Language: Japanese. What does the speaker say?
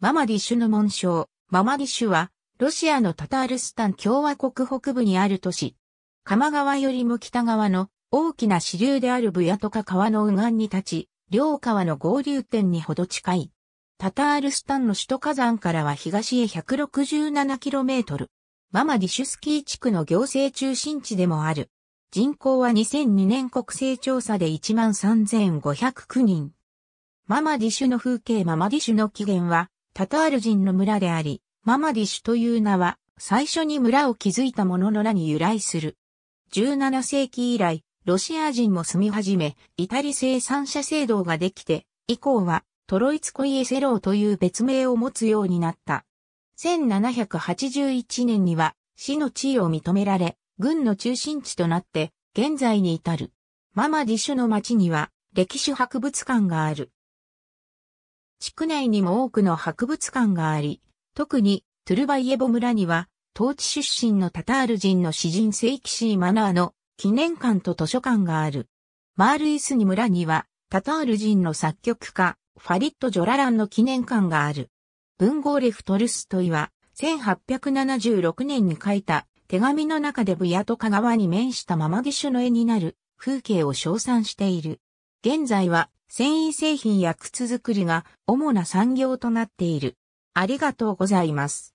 ママディシュの紋章。ママディシュは、ロシアのタタールスタン共和国北部にある都市。鎌川よりも北側の大きな支流であるブヤトカ川の右岸に立ち、両川の合流点にほど近い。タタールスタンの首都火山からは東へ 167km。ママディシュスキー地区の行政中心地でもある。人口は2002年国勢調査で1万3509人。ママディシュの風景ママディシュの起源はタタール人の村であり、ママディシュという名は、最初に村を築いた者の名に由来する。17世紀以来、ロシア人も住み始め、イタリ生産者制度ができて、以降は、トロイツコイエセローという別名を持つようになった。1781年には、市の地位を認められ、軍の中心地となって、現在に至る。ママディシュの町には、歴史博物館がある。地区内にも多くの博物館があり、特にトゥルバイエボ村には、当地出身のタタール人の詩人セイキシー・マナーの記念館と図書館がある。マールイスニ村には、タタール人の作曲家、ファリット・ジョラランの記念館がある。文豪レフ・トルストイは、1876年に書いた手紙の中でブヤとカ川に面したママギシュの絵になる風景を称賛している。現在は繊維製品や靴作りが主な産業となっている。ありがとうございます。